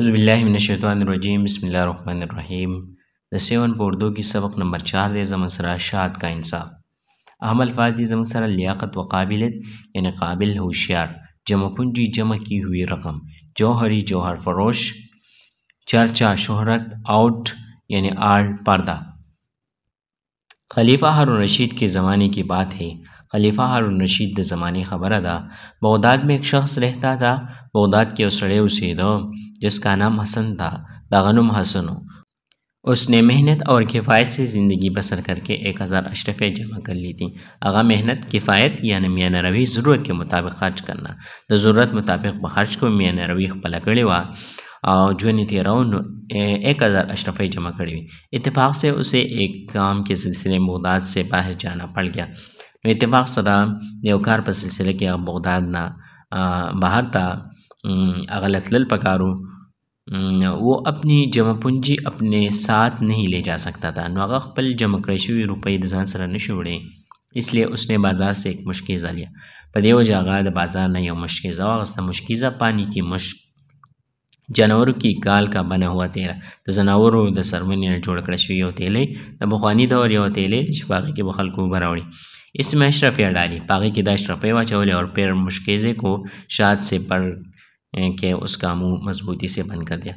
हज़बिल्लिमिनशतवानरजीम बसमीम दसेवन उर्दू की सबक नंबर चार ज़मन सरा शाद का इंसाफ अहम अल्फाज ज़मन सरा लियाकत व काबिलियत यानी काबिल होशियार जमा पूंजी जमा की हुई रकम जौहरी जौहर फरोश चर्चा शहरत आउट यानि आर्ट पर्दा खलीफा हारन रशीद के ज़माने की बात है खलीफा हारन रशीद ज़माने खबर अदा बगदाद में एक शख्स रहता था बगदाद के उसड़े उसे दो जिसका नाम हसन था दागानुम हो उसने मेहनत और किफ़ायत से ज़िंदगी बसर करके एक हज़ार अशरफे जमा कर ली थी अगर मेहनत किफ़ायत यानि मियाँ रवी ज़रूरत के मुताबिक खर्च करना तो ज़रूरत मुताबिक खर्च को मियाँ रवि पला हुआ और जो नीति रौन एक हज़ार अशरफे जमा करी हुई इतफ़ाक़ से उसे एक काम के सिलसिले बगदाद से बाहर जाना पड़ गया इतफ़ाक़ सदा देवकार पर सिलसिले के बगदाद ना बाहर था अगल अतलल पकारो वो अपनी جمع پونجي اپنے ساتھ نہیں لے جا سکتا تھا نو هغه خپل جمع کړی شوي روپۍ د ځان سره نشو وړی اس لیے اس نے بازار سے ایک مشکیزہ لیا په دې وجه هغه د بازار نه یو مشکیزه واغسته مشکیزه پانی کې مشک جانورو کې کال کا بنا هوا تیرا د زناورو د سرمنې نه جوړ کړی شوی یو تیلې د بخوانی دور یو تیلې چې پاغې کې به خلکو اوبه راوړي اس میں اشرفیہ ڈالی پاغې کې د اشرفیہ واچولې اور پیر مشکیزے کو شاد سے پر کې اسका مو مضبوطی سے بند کړ دی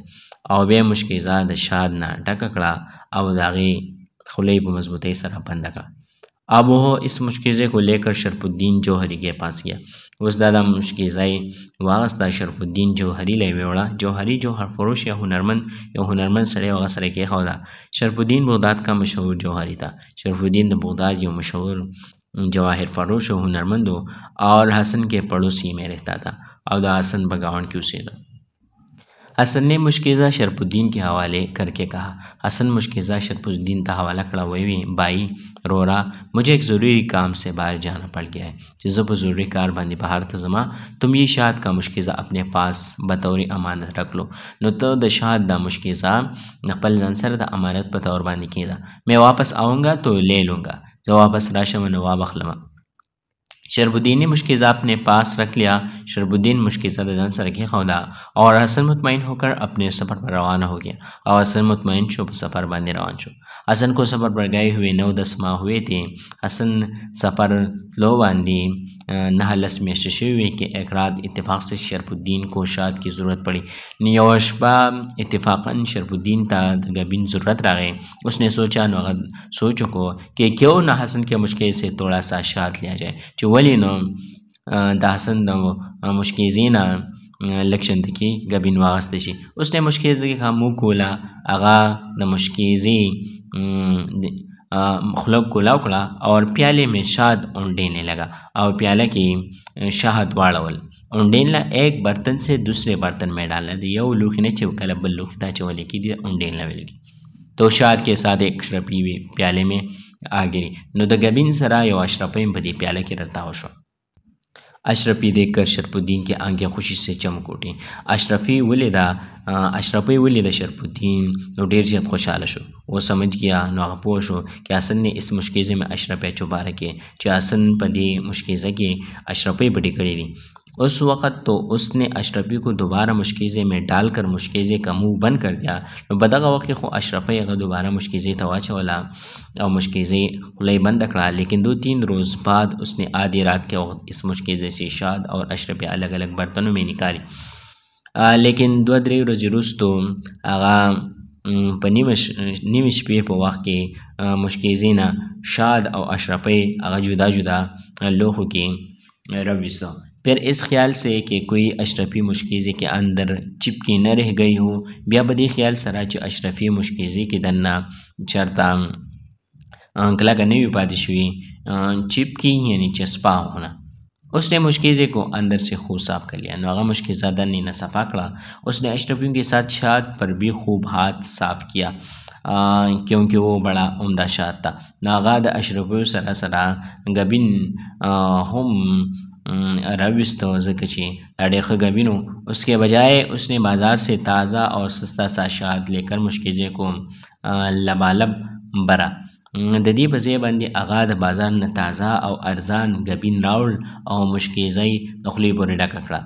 او بیا مشکیزه د شاد نه ډک کړه او د هغې خولې په مضبوطی سره بند کړه अब वो इस मुश्किज़े को लेकर शरफुद्दीन जौहरी के पास गया उस दादा मुश्किज़ाई वागस्ता शरफुद्दीन जौहरी ले وړه जौहरी जौहर فروش یا هنرمند یو هنرمند سړی هغه سره کېښوده شرفالدین بغداد کا مشهور جوهری تا شرفالدین د بغداد یو مشهور جواهر فروش و هنرمند و और हसन के पड़ोसी में रहता था او د हसन बगावण की उसेदा हसन ने मुश्किज़ा शरफुद्दीन के हवाले करके कहा हसन मुश्किज़ा शरफुद्दीन का हवाला खड़ा हुए हुई बाई रोरा मुझे एक ज़रूरी काम से बाहर जाना पड़ गया है जिसो पर ज़रूरी कार बंदी बाहर था जमा तुम ये शाद का मुश्किज़ा अपने पास बतौर अमानत रख लो न तो द शाद द मुश्किज़ा नकल जंसर द अमानत बतौर बानी किया मैं वापस आऊँगा तो ले लूँगा जो वापस राशम नवाब अखलमा शरबुद्दीन मुश्किज़ाब ने पास रख लिया शरबुद्दीन मुश्किज़ाब जंसर के खौदा और हसन मुतमिन होकर अपने सफ़र पर रवाना हो गया और हसन मुतमिन शुभ सफ़र बंद रवान शुभ हसन को सफ़र पर गए हुए नौ दस माह हुए थे हसन सफ़र लो बंदी नहलस में शशे हुए कि एक रात इतफ़ाक़ से शरबुद्दीन को शाद की ज़रूरत पड़ी नियोशबा इतफ़ाक़न शरबुद्दीन तबिन ज़रूरत रह गए उसने सोचा नगद सोचो को कि क्यों ना हसन के मुश्किल से थोड़ा सा शाद लिया जाए जो ولینو د حسن د مشکیزې نه لږ شنتکي ګبین واغستی شي اوس د مشکیزې ښه موږ کوله هغه د مشکیزې مخلوق کولاو کړه او پیاله میں شاد اونډینے لگا او پیاله کې شهد واړول اونډینلا ایک برتن سے دوسرے برتن میں ڈالنا دی یو لوخینه چې کله بل لوخ ته چولې کې دی اونډینلا ویل کې توشاد کې ساده اشرفي وي پیاله مې آګري نو د غبین سره یو اشرفي په دې پیاله کې رتاو شو اشرفی دیکھ کر شرف الدین کی آنکھیں خوشی سے چمک اٹھیں اشرفی ولیدا اشرفی ولیدا شرف الدین نو ډیر زیات خوشاله شو و سمجھ گیا نو هغه پوه شو چې حسن نے اس مشکیزه میں اشرفی چوباره کې چې حسن په دې مشکیزه کې اشرفی پټې کړې دي उस वक़्त तो उसने अशरफी को दोबारा मुशकीज़े में डालकर मुशकीज़े का मुंह बंद कर दिया बदगा वक़्त खो अशरफे अगर दोबारा मुशकीज़े तोाचला और मुशकीज़े खुले बंद अकड़ा लेकिन दो तीन रोज़ बाद उसने आधी रात के वक्त इस मुशकीज़े से शाद और अशरफे अलग अलग बर्तनों में निकाली आ, लेकिन दो द्रे रोज़ रोज़ तो आगा په نیمه نیمه شپې په وخت کې مشکیزینه شاد او اشرفی هغه جدا جدا لوخو کې راویسته फिर इस ख्याल से कि कोई अशरफी मुशकीज़े के अंदर चिपकी न रह गई हो बिया बदी ख्याल सरा چې अशरफी मुशकीज़े کې دننه چرته کلکه نه وي پاتې شوي चिपकी यानी चस्पा होना उसने मुश्किज़े को अंदर से खूब साफ कर लिया नौगा मुश्किज़ा दर ने सफ़ा कड़ा उसने अशरफियों के साथ शाद पर भी खूब हाथ साफ किया क्योंकि वो बड़ा उम्दा शाद था नागाद अशरफियों सरा सरा गबिन हम روش ته ځکه چې دا ډېر ښه ګبینو उसके बजाय उसने बाज़ार से ताज़ा और सस्ता सा شاد لیکر مشکیزې کو لبالب برا د دې په ځای باندې اغا د بازار نه تازه او ارزان ګبین راوړ او مشکیزې د خولې پورې ډکه کړه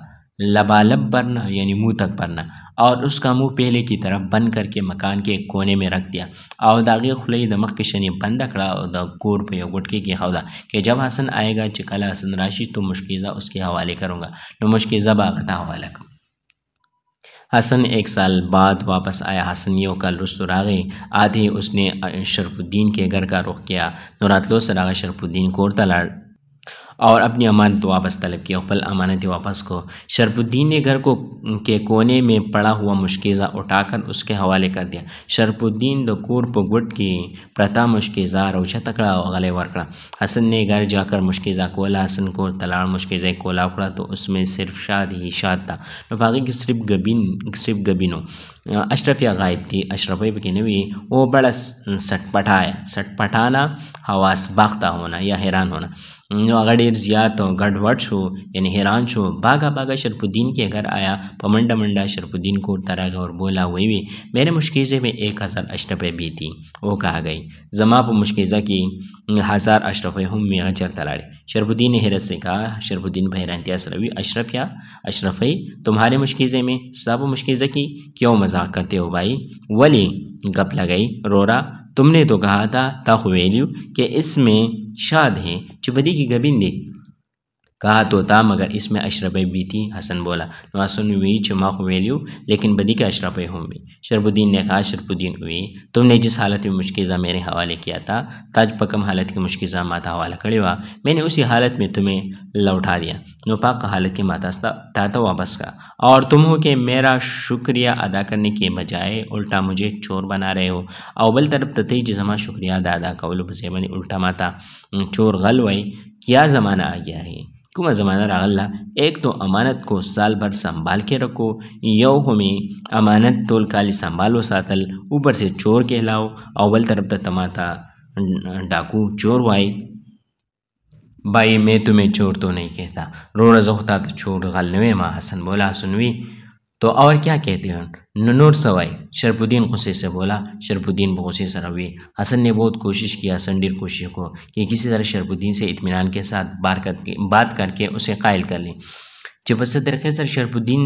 لبالب برنه یعنی مو تک برنه और उसका मुंह पहले की तरफ बंद करके मकान के कोने में रख दिया और दागे खुले दमक के शनि बंद खड़ा और द गोड़ पे गुटके की खौदा कि जब हसन आएगा चिकला हसन राशि तो मुश्किज़ा उसके हवाले करूँगा तो मुश्किज़ा बागता हवाला करूँ हसन एक साल बाद वापस आया हसनियों का लुस्त रागे आधे उसने शरफुद्दीन के घर का रुख किया नौरातलो सरागा शरफुद्दीन लाड़ और अपनी अमानत वापस तलब किया अकबल अमानत वापस को शरफुद्दीन ने घर को के कोने में पड़ा हुआ मुश्किजा उठाकर उसके हवाले कर दिया शरफुद्दीन दो कूर्प गुट की प्रथा मुश्किजा रोचा तकड़ा गले वरकड़ा हसन ने घर जाकर मुश्किजा कोला हसन को तलाड़ मुश्किजा कोला उखड़ा तो उसमें सिर्फ शाद ही शाद था नफाकी की सिर्फ गबिन सिर्फ गबिनों अशरफिया गायब थी अशरफ की नवी वो बड़ा सटपटाया सटपटाना हवास बाख्ता होना या हैरान होना अगर ज़ियात तो गढ़वट हो यानी हैरान छो बागा बागा शरफुद्दीन के घर आया पमंडा मंडा शरफुद्दीन को गया और बोला हुई भी मेरे मुश्किज़े में एक हज़ार अशरफे भी थी वो कहा गई जमाप मुश्किज़ा की हज़ार अशरफे हम मियाँ चर तलाड़े शरफुद्दीन ने हैरत से कहा शरफुद्दीन भाई रहतियास अशरफ या अशरफ़ई तुम्हारे मुश्किज़े में सब मुश्किज़े की क्यों मजाक करते हो भाई वली गप लगाई रोरा तुमने तो कहा था ताहुवेल्यू कि इसमें शाद हैं चुपदी की गबिंदी कहा तो था मगर इसमें अशरफ भी थी हसन बोला नवासन हुई चमक वेल्यू लेकिन बदी के अशरफ हूँ भी शरबुद्दीन ने कहा शरबुद्दीन हुई तुमने जिस हालत में मुश्किजा मेरे हवाले किया था ताज पकम हालत की मुश्किजा माता हवाला खड़े हुआ मैंने उसी हालत में तुम्हें लौटा दिया नोपाक हालत के माता ताता वापस का और तुम हो कि मेरा शुक्रिया अदा करने के बजाय उल्टा मुझे चोर बना रहे हो अवल तरफ तथई जिसमा शुक्रिया अदा कौल उल्टा माता चोर गल वही क्या ज़माना आ गया है کومه زمانه راغله ایک تو امانت کو سال بھر سنبھال کے رکھو یو ہمیں امانت ټول کالی سنبھال وساتل اوپر سے چور کہلاو او بل طرف ته تماتا ڈاکو چور وای بھائی میں تمہیں چور تو نہیں کہتا رو رضا ہوتا تو چور غل نوے ما حسن بولا حسن وی तो और क्या कहते हैं ननूर सवाई शरफुद्दीन गुस्से से बोला शरफुद्दीन गुस्से से रवि हसन ने बहुत कोशिश किया संडीर कोशिश को कि किसी तरह शरफुद्दीन से इतमान के साथ बात करके बात करके उसे कायल कर लें چې په څه طریقې سره شرف الدین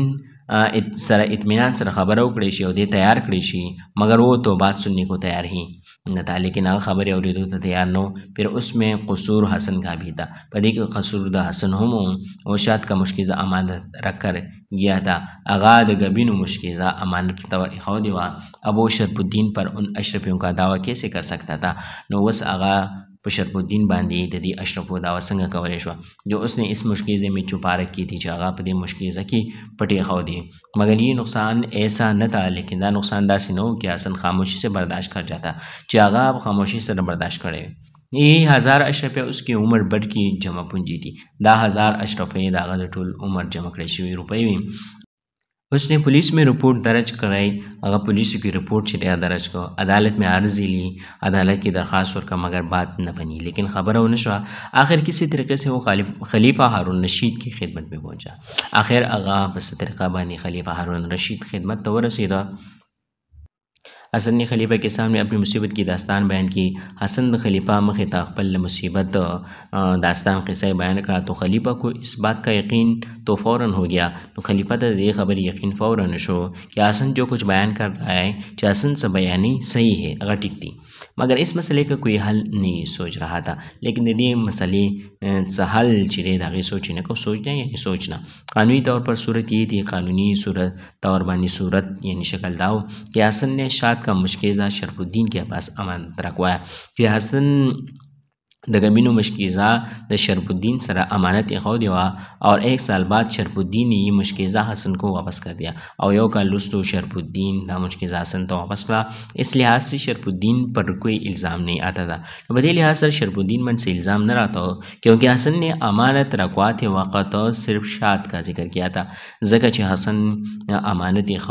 سره اطمینان سره خبره وکړی شي او دې تیار کړی شي مگر وہ تو بات سننے کو تیار ہی نہ تھا لیکن هغه خبرې اورېدو ته تیار نو پھر اس میں قصور حسن کا بھی تھا پدې کې قصور د حسن هم او شاد کا مشکیزه امانت رکھ کر گیا تھا اغا د گبینو مشکیزه امانت تور خو دی وا ابو شرف الدین پر ان اشرفیوں کا دعویٰ کیسے کر سکتا تھا نو وس اغا په شرف الدین باندې د دې اشرفو دعوه څنګه کولی شوه جو اس نے اس مشکیزے میں چھپا رکھی تھی چې هغه په دې مشکیزه کې پټې خو دی مگر یہ نقصان ایسا نه تھا لیکن دا نقصان داسې نه و چې حسن خاموشی سے برداشت کر جاتا چې هغه خاموشی سره برداشت کړی یہ ہزار اشرفے اس کی عمر بڑھ کی جمع پونجی تھی دا ہزار اشرفے داغه د ټول عمر جمع کړی شوی روپۍ وي उसने पुलिस में रिपोर्ट दर्ज कराई अगर पुलिस की रिपोर्ट छिटा दर्ज को अदालत में अर्जी ली अदालत की दरख्वास्त और का मगर बात न बनी लेकिन खबर होने शुआ आखिर किसी तरीके से वो खलीफा हारून रशीद की खिदमत में पहुंचा आखिर आगा बस तरीका बनी खलीफा हारून रशीद खिदमत तो रसीदा हसन ने खलीफा के सामने अपनी मुसीबत की दास्तान बयान की हसन खलीफा मखताकपल मुसीबत दास्तान क़स्सा बयान करा तो खलीफा को इस बात का यकीन तो फ़ौर हो गया तो खलीफा तो ये खबर यकीन फ़ौर शो कि हसन जो कुछ बयान कर रहा है कि हसन से बयानी सही है अगर टिक थी मगर इस मसले का कोई हल नहीं सोच रहा था लेकिन यदि मसले से हल चिरे धागे तो सोचने को सोचना यानी सोचना कानूनी तौर पर सूरत ये थी कानूनी सूरत तौरबानी सूरत यानी शक्ल दाव कि हसन ने शाद का मुश्किल शरफुद्दीन के पास अमान रखवाया फिर हसन د گمین مشکیزه د شرف الدین سره امانت یې خو دیوا اور ایک سال بعد شرف الدین یې مشکیزه حسن کو واپس کر دیا او یو کال لستو شرف الدین دا مشکیزه حسن ته واپس کړه اس لحاظ سے شرف الدین پر کوئی الزام نہیں آتا تھا بدے لحاظ سے شرف الدین من سے الزام نہ رہتا ہو کیونکہ حسن نے امانت رکوات وقت صرف شاد کا ذکر کیا تھا ځکه چې حسن امانت یې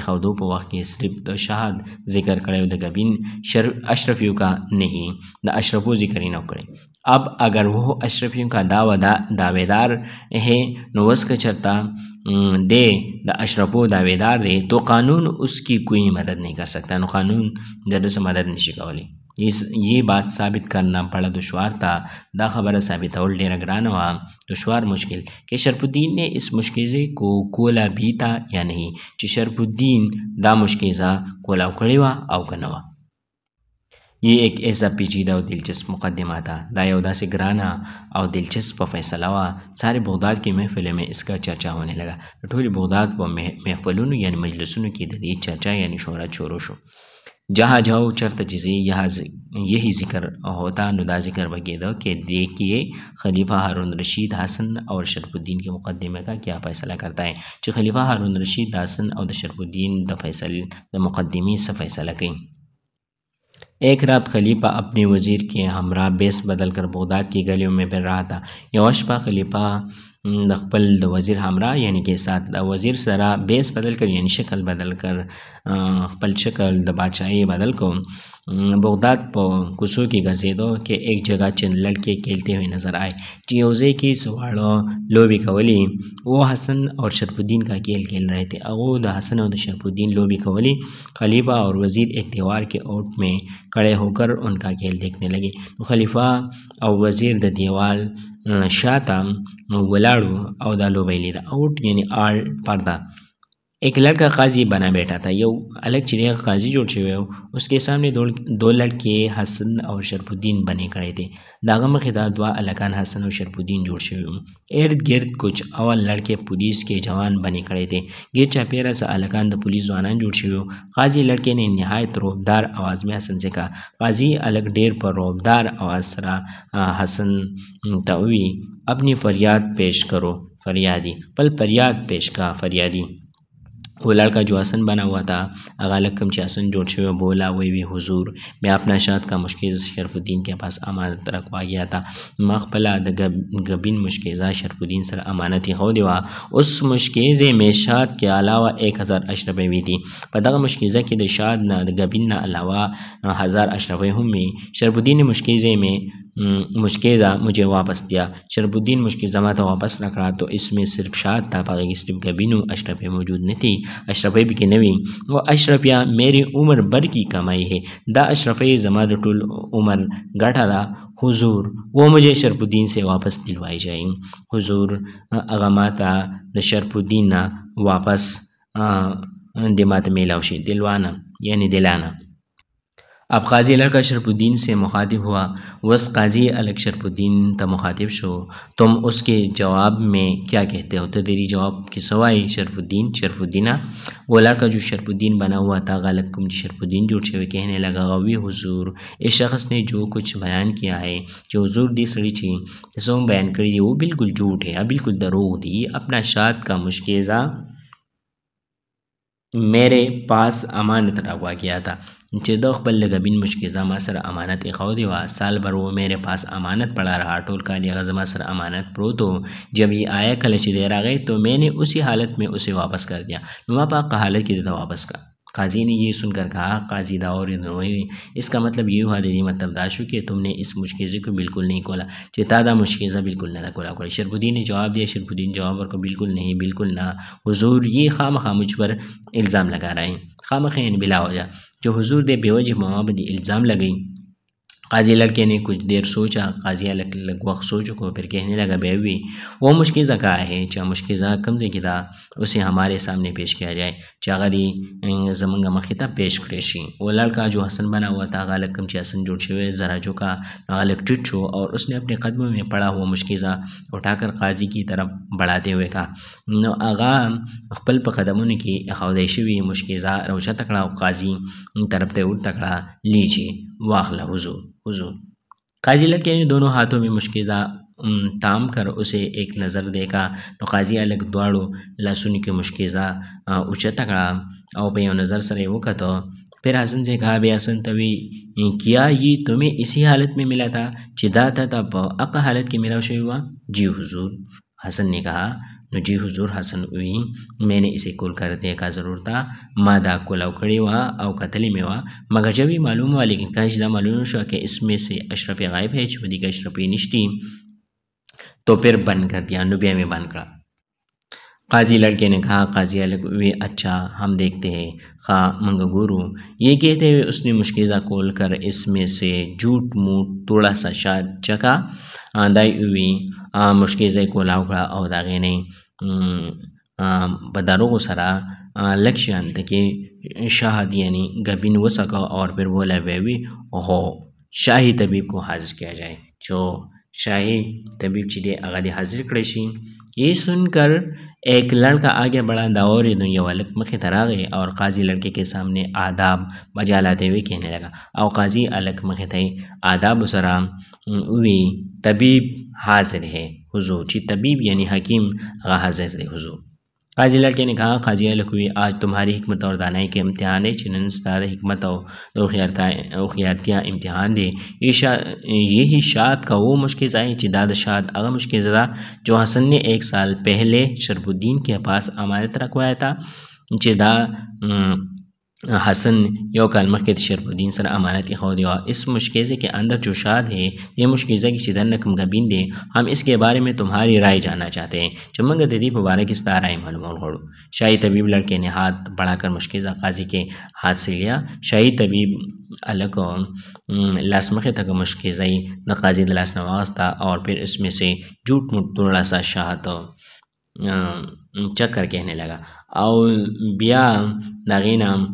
خو خودو په وخت کې صرف د شهاد ذکر کړو د گبین شر اشرفیو کا نه د اشرفو ذکر نه करें अब अगर वह अशरफियों का दावा दावेदार है नवस का चरता दे द अशरफो दावेदार दे तो कानून उसकी कोई मदद नहीं कर सकता कानून जरूर से मदद नहीं शिकावली इस ये बात साबित करना बड़ा दुशवार था दा खबर साबित और डेरा ग्राना हुआ दुशवार मुश्किल कि शरफुद्दीन ने इस मुश्किल को कोला भी था या नहीं कि शरफुद्दीन दा मुश्किल कोला उखड़ी हुआ और कनवा ये एक ऐसा पेचीदा और दिलचस्प मुकदमा था दायोदा से घराना और दिलचस्प फैसला हुआ सारे बगदाद की महफिल में इसका चर्चा होने लगा टोली बगदाद व महफलों यानी मजलसों के जरिए चर्चा यानी शहरत शोरोश जहाँ जाओ चरत जिसे यहाँ यही जिक्र होता नुदा जिक्र वगैरह के देखिए खलीफा हारून रशीद हासन और शरफुद्दीन के मुकदमे का क्या फैसला करता है जो खलीफा हारून रशीद हासन और शरफुद्दीन द फैसल द मुकदमे से फैसला करें एक रात खलीफा अपने वजीर के همراه بیس بدل کر بغداد کې ګلیو کې پیر رہا تا یوه شپه خلیفه د خپل د وزیر همراه یعنی کې سات د وزیر سره بیس بدل کړ یعنی شکل بدل کړ خپل شکل د بادشاهي بدل کو بغداد په کوڅو کې ګرځېدو کې ایک جګه چند لڑکے کھیلتے ہوئے نظر آئے چې یو ځای کې سواړه لوبې کولې و حسن او شرف الدین کا کھیل کھیل رہے تھے هغه د حسن او د شرف الدین لوبې کولې خلیفہ اور وزیر ایک دیوار کے اوٹ میں کڑے ہو کر ان کا کھیل دیکھنے لگے تو خلیفہ او وزیر د دیوال شاته ولاړو او دا لوبې لیده اوټ یعنی آل پرده एक लड़का काजी बना बैठा था यह अलग चिड़िया का काजी जोड़ छे हुए उसके सामने दो दो लड़के हसन और शरफुद्दीन बने खड़े थे दागा मखेदा दुआ अलकान हसन और शरफुद्दीन जोड़ छे हुए इर्द गिर्द कुछ अवल लड़के पुलिस के जवान बने खड़े थे गिर चपेरा सा अलकान द पुलिस जवानान जोड़ छे हुए काजी लड़के ने नहायत रोबदार आवाज़ में हसन से कहा काजी अलग डेर पर रोबदार आवाज़ सरा हसन तवी अपनी फरियाद पेश करो फरियादी पल फरियाद पेश कहा फरियादी वो लड़का जो आसन बना हुआ था अगालक कम से आसन जोड़ से बोला वही भी हुजूर मैं अपना शाद का मुश्किल शरफुद्दीन के पास अमानत रखवा गया था मखपला गबिन मुश्किल शरफुद्दीन सर अमानती खुद हुआ उस मुश्किल में शाद के अलावा एक हज़ार अशरफे भी थी पता मुश्किल के शाद न गबिन न अलावा हज़ार अशरफे हूँ में शरफुद्दीन मुश्किल में मुश्किल मुझे वापस दिया शरबुद्दीन मुश्किल जमा तो वापस रख रहा तो इसमें सिर्फ शाद था पाकि सिर्फ गबीनू अशरफिया मौजूद नहीं थी अशरफे भी के नवी वो अशरफिया मेरी उम्र भर की कमाई है दा अशरफे जमा टुल उम्र गठा रहा हुजूर वो मुझे शरफुद्दीन से वापस दिलवाई जाएंगी हुजूर अगमाता द शरफुद्दीन वापस दिमात मेलावशी दिलवाना यानी दिलाना अब काजी अलग शरफुद्दीन से मुखातिब हुआ वस काजी अलग शरफुद्दीन त मुखातिब शो तुम उसके जवाब में क्या कहते हो तो तेरी जवाब के सवाई शरफुद्दीन शरफुद्दीना वो लड़का जो शरफुद्दीन बना हुआ था गलकुम शरफुद्दीन जुड़ते हुए कहने लगा गवी हजूर इस शख्स ने जो कुछ बयान किया है जो हजूर दी सड़ी थी वो बयान करी थी वो बिल्कुल झूठ है बिल्कुल दरोह थी अपना शाद का मुश्केज़ा मेरे पास अमानत रखवा किया था چې د خپل لګبین مشکې زما سره امانت اخو دی وا سال بر و میرے پاس امانت پڑا رہا ټول کال هغه زما سره امانت پروت و جب یہ آیا کل چې دی راغی تو میں نے اسی حالت میں اسے واپس کر دیا نما پاک کا حالت کی دیتا واپس کا قاضی نے یہ سن کر کہا काजी ने اس کا مطلب یہ ہوا ने इसका मतलब ये हुआ दीदी मतलब दाशु कि तुमने इस मुश्किल को बिल्कुल नहीं खोला चेतादा मुश्किल बिल्कुल ना खोला खोला शरफुद्दीन ने जवाब दिया शरफुद्दीन जवाब को बिल्कुल नहीं بالکل ना हजूर ये खाम खा मुझ पर الزام لگا رہے ہیں खाम खैन بلا ہو جا जो हज़ूर दे बेवजह मामा बदी इल्ज़ाम लगें काजी लड़के ने कुछ देर सोचा काजिया लग लग वक्त सोच को फिर कहने लगा बेबी वो मुश्किज़ा का है चा मुश्किज़ा कम से किदा उसे हमारे सामने पेश किया जाए चागरी जमंगा मखिता पेश करे शी वो लड़का जो हसन बना हुआ था गालक कम चे हसन जुड़ छुए ज़रा झुका गालक टिट छो और उसने अपने कदमों में पड़ा हुआ मुश्किज़ा उठाकर काजी की तरफ बढ़ाते हुए कहा आगा खपल पर कदमों की अखौदैशी मुश्किज़ा रोशा तकड़ा काजी तरफ ते उड़ तकड़ा लीजिए वाखला हजूर हुजूर काजी लग ने दोनों हाथों में मुश्किजा ताम कर उसे एक नज़र देखा तो काजी अलग द्वाड़ो लहसुन की मुश्किजा उचे तकड़ा और पे नज़र सरे वो कतो फिर हसन से कहा भी हसन तभी किया ये तुम्हें इसी हालत में मिला था चिदा था तब अक हालत के मेरा उसे हुआ जी हुजूर हसन ने कहा जी हुजूर हसन उई मैंने इसे कुल कर देखा ज़रूर था मादा को खड़ी हुआ और कतली में हुआ मगर जब ही मालूम हुआ लेकिन काजला मालूम हुआ कि इसमें से अशरफ गायब है जुदी का अशरफी निश्टी तो फिर बंद कर दिया नुबिया में बंद करा काजी लड़के ने कहा काजी वे अच्छा हम देखते हैं खा गुरु ये कहते हुए उसने मुश्किजा खोल कर इसमें से झूठ मूठ थोड़ा सा शाद चका दाई हुई मुश्किजे को लाउखड़ा और दागे ने बदारों को सरा लक्ष्य अंत के शाहद यानी गबिन वो सका और फिर बोला वे भी ओहो शाही तबीब को हाजिर किया जाए जो शाही तबीब चीज़ें आगादी हाजिर करे ये सुनकर एक लड़का आगे बढ़ा और दुनिया वाले मखे तर आ गए और काजी लड़के के सामने आदाब बजा लाते हुए कहने लगा और काजी अलग मखे थे आदाब सराम हुई तबीब हाजिर है हुजूर जी तबीब यानी हकीम हाजिर थे हुजूर काजी लड़के ने कहा काजिया लखवी आज तुम्हारी हमत और दानाई के इम्तहान है चिनन सदार हमत औरतियाँ इम्तहान दें ये ये ही शाद का वो मुश्किल आए चिदाद शाद अगर मुश्किल ज़रा जो हसन ने एक साल पहले शरबुद्दीन के पास अमानत रखवाया था चिदा हसन یو کلمه کې शरफुद्दीन सर अमानत سره इस मुशकेज़े के अंदर जो शाद है ये मुशकेज़ा की शिदन रकम का बिंद है हम इसके बारे में तुम्हारी राय जानना चाहते हैं चमंग ददी मुबारक इस राय मालूम घोड़ो शाही तबीब लड़के ने हाथ बढ़ाकर मुशकेज़ा काजी के हाथ से लिया शाही तबीब अलग लासमख तक मुशकेज़ाई न काजी दलास नवाज था और फिर इसमें से झूठ मूठ थोड़ा सा शाहत तो, चक्कर कहने लगा और बिया दागी नाम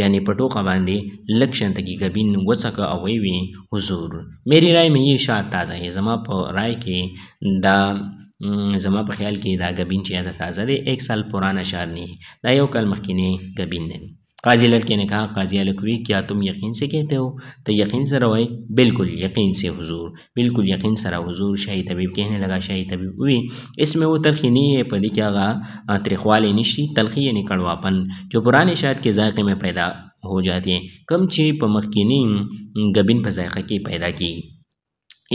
یعنی په ټوقه باندې لږ شان تکي غبین وڅکه او وی حضور میری رائے میں یہ شاد تازه ہے زما په رائے کې دا زما په خیال کې دا غبین چې دا تازه دی 1 سال پرانا شاد نه دا یو کال مخکینه غبین نه काजी लड़के ने कहा काजी अलकवी क्या तुम यकीन से कहते हो तो यकीन से रवाए बिल्कुल यकीन से हुजूर बिल्कुल यकीन सरा हुजूर शाही तबीब कहने लगा शाही तबीब हुई इसमें वो तलखी नहीं है पदी क्या गा त्रिखवाल निश्ची तलखी यानी कड़वापन जो पुराने शायद के जायके में पैदा हो जाती है कम ची पमक की नीम गबिन पर जायका की पैदा की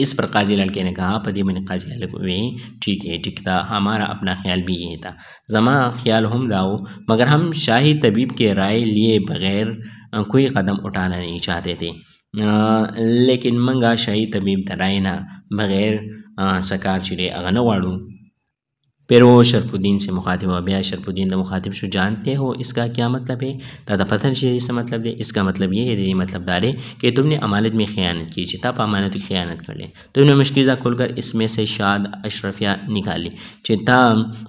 इस पर काजी लड़के ने कहा पदी मैंने काजी अलग हुए ठीक है ठीक था हमारा अपना ख्याल भी यही था जमा ख्याल हम दाओ मगर हम शाही तबीब के राय लिए बगैर कोई कदम उठाना नहीं चाहते थे आ, लेकिन मंगा शाही तबीब तरायना बगैर सकार चिरे अगन वाड़ू फिर वो शरफुद्दीन से मुखातिब हो गया शरफुद्दीन तो मुखातिब शो जानते हो इसका क्या मतलब है दादा पत्थर शेर इसका मतलब है इसका मतलब ये है मतलब दारे कि तुमने अमानत में ख़यानत की थी तब अमानत की ख़यानत कर लें तुमने तो मुश्किज़ा खुलकर इसमें से शाद अशरफिया निकाली चिता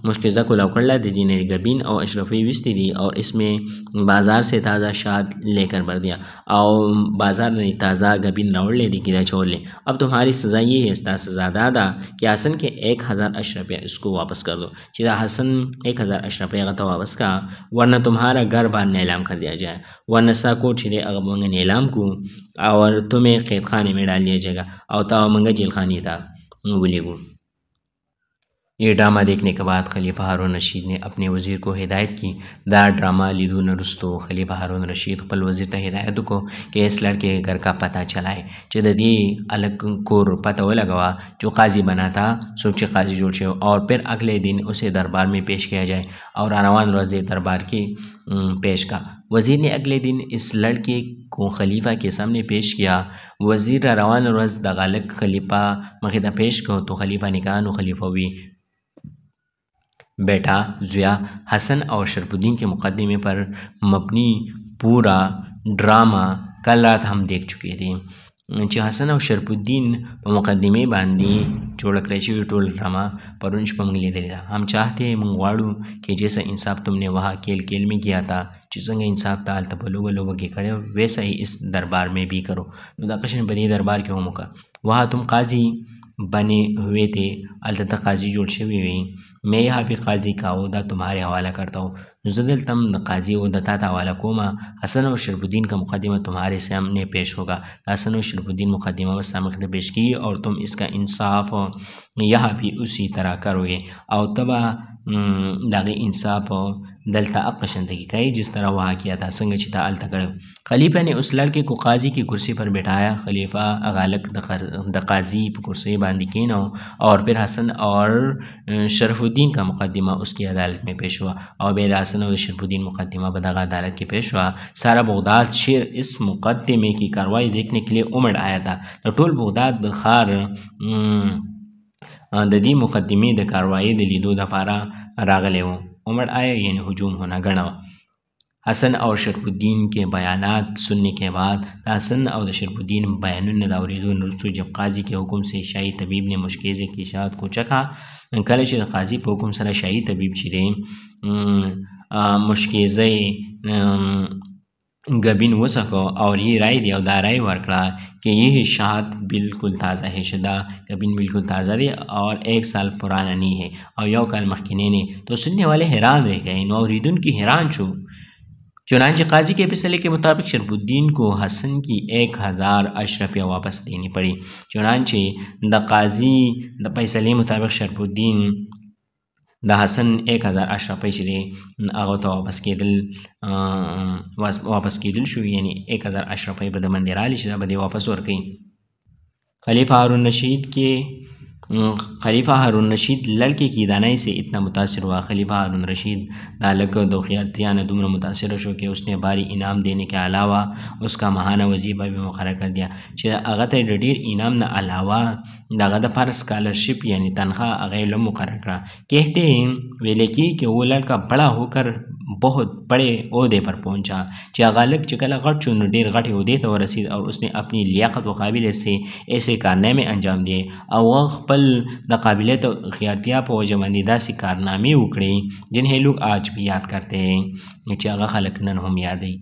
मुश्किज़ा को लौकड़ला दे दी ने गबीन और अशरफी विस्ती दी और इसमें बाज़ार से ताज़ा शाद लेकर भर दिया और बाज़ार ने ताज़ा गबीन लौड़ ले दी गिरा छोड़ लें अब तुम्हारी सज़ा ये है सज़ा दादा कि आसन के एक हज़ार अशरफिया इसको वापस कर कर दो सीधा हसन एक हज़ार अशरफे गतवा बस का वरना तुम्हारा घर बार नीलाम कर दिया जाए वरना सा को छिरे अगर मंगे नीलाम को और तुम्हें कैद खाने में डाल दिया जाएगा और ताव मंगे जेल खाने था बोलेगू ये ड्रामा देखने के बाद खलीफा हारून रशीद ने अपने वज़ीर को हिदायत की दार ड्रामा लिदू नरुस्तो खलीफा हारून रशीद पल वज़ीर त हिदायत को कि इस लड़के के घर का पता चलाए चदी अलग को पता वो लगवा जो काजी बना था सोचे काजी जोड़ से और फिर अगले दिन उसे दरबार में पेश किया जाए और आनवान रोज़ दरबार की पेश का वज़ीर ने अगले दिन इस लड़के को खलीफा के सामने पेश किया वज़ीर रवान रोज़ दगालक खलीफा मखदा पेश कहो तो खलीफा ने कहा खलीफा हुई बेटा ज़िया हसन और शरफुद्दीन के मुकदमे पर मबनी पूरा ड्रामा कल रात हम देख चुके थे जी हसन और शरफुद्दीन मुकदमे बांधी चोड़कलेची टोल ड्रामा पर उन परुंश पंगले दरिदा हम चाहते हैं मंगवाड़ू कि जैसा इंसाफ तुमने वहाँ खेल केल में किया था जिसंग इंसाफ ताल तबलोग लोग के खड़े हो वैसा ही इस दरबार में भी करो नुदाकशन तो बदी दरबार क्यों होमो वहाँ तुम काजी बने हुए थे अलतः काजी जोड़ हुए मैं यहाँ पे काजी का अहदा तुम्हारे हवाला करता हूँ जुजदलतम काजी अहदा था हवाला कोमा हसन और शरबुद्दीन का मुकदमा तुम्हारे सामने पेश होगा हसन और शरबुद्दीन मुकदमा सामने पेश की और तुम इसका इंसाफ यह भी उसी तरह करोगे और तबा दागे इंसाफ دلته اق شندگی کئی जिस तरह वहाँ किया था संग चिता अलता करो खलीफा ने उस लड़के को काजी की कुर्सी पर बिठाया खलीफा अगालक दकाजी कुर्सी बांधी के नौ और फिर हसन और शरफुद्दीन का मुकदमा उसकी अदालत में पेश हुआ और बेर हसन और शरफुद्दीन मुकदमा बदगा अदालत के पेश हुआ सारा बगदाद शेर इस मुकदमे की कार्रवाई देखने के लिए उमड़ आया था तो टोल बगदाद बलखार د دې مقدمې د کاروایی د لیدو لپاره راغلی و उमड़ आया यानी हजूम होना गणा हसन और शरफुद्दीन के बयानात सुनने के बाद हसन और शरफुद्दीन बयान दावरीदो जब काजी के हुक्म से शाही तबीब ने मुश्केज़ की शाहत को चखा कल शर काजी पर हुक्म सरा शाही तबीब छिरे मुश्केज़ गबिन सको और ये राय उदा राय वर्कड़ा कि यह शाहत बिल्कुल ताज़ा है शुदा गबिन बिल्कुल ताज़ा दे और एक साल पुराना नहीं है और कल मखने ने तो सुनने वाले हैरान रह गए नौरीदन की हैरान छो चुनाच काजी के फैसले के मुताबिक शरबुद्दीन को हसन की एक हज़ार अशरफिया वापस देनी पड़ी चुनाच द काजी द फैसले मुताबिक शरबुद्दीन د حسن 1018 پیسې دي هغه ته واپس کېدل واپس کېدل شو یعنی 1018 پیسې به د منډیرالي چې دا به واپس ورکړي خلیفہ هارون رشید کې खलीफा हारून रशीद लड़के की दानाई से इतना मुतासर हुआ खलीफा हारून रशीद दालक दोखियातियान दुमर मुतासर शो के उसने भारी इनाम देने के अलावा उसका महाना वजीफा भी मुखर कर दिया अगत डटीर इनाम न अलावा दागत पर स्कॉलरशिप यानी तनख्वाह अगैल मुकर करा कहते हैं वे लिखी कि वो लड़का बड़ा होकर बहुत बड़े अहदे पर पहुँचा चागालक चकला गट चुन डेर गट अहदे तो रसीद और उसने अपनी लियाकत वाबिले से ऐसे कारने में अंजाम दिए और خپل د قابلیت او اختیارتیا په وجه باندې داسې کارنامې وکړي جنہیں لوگ آج بھی یاد کرتے ہیں چې هغه خلک نن هم یادوي